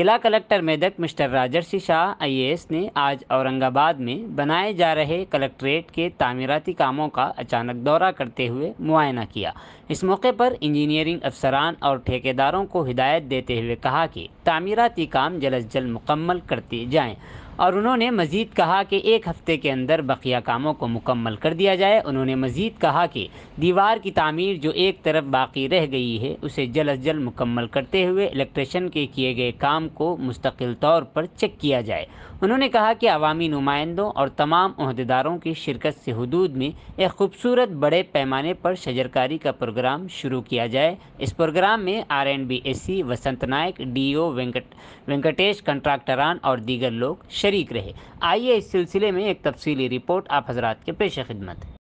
जिला collector Medak mister Rajarshi Shah आई ने आज औरंगाबाद में बनाए जा रहे कलेक्ट्रेट के तामीराती कामों का अचानक दौरा करते हुए मुआयना किया इस मौके पर इंजीनियरिंग अफसरान और ठेकेदारों को हिदायत देते हुए कहा कि तामीराती काम जल्द अज जल्द मुकम्मल करते जाएँ और उन्होंने मज़ीद कहा कि एक हफ़्ते के अंदर बकिया कामों को मुकम्मल कर दिया जाए उन्होंने मज़ीद कहा कि दीवार की तमीर जो एक तरफ बाकी रह गई है उसे जल्द अज जल्द मुकम्मल करते हुए इलेक्ट्रिशन के किए गए काम को मुस्तकिल तौर पर चेक किया जाए उन्होंने कहा कि अवामी नुमाइंदों और तमाम अहदेदारों की शिरकत से हदूद में एक खूबसूरत बड़े पैमाने पर शजरकारी का प्रोग्राम शुरू किया जाए इस प्रोग्राम में R N B S C Vasant Nayak D O Venkat Venkatesh कंट्राक्टरान और दीगर लोग शरीक रहे आइए इस सिलसिले में एक तफसी रिपोर्ट आप हजरात के पेश खिदमत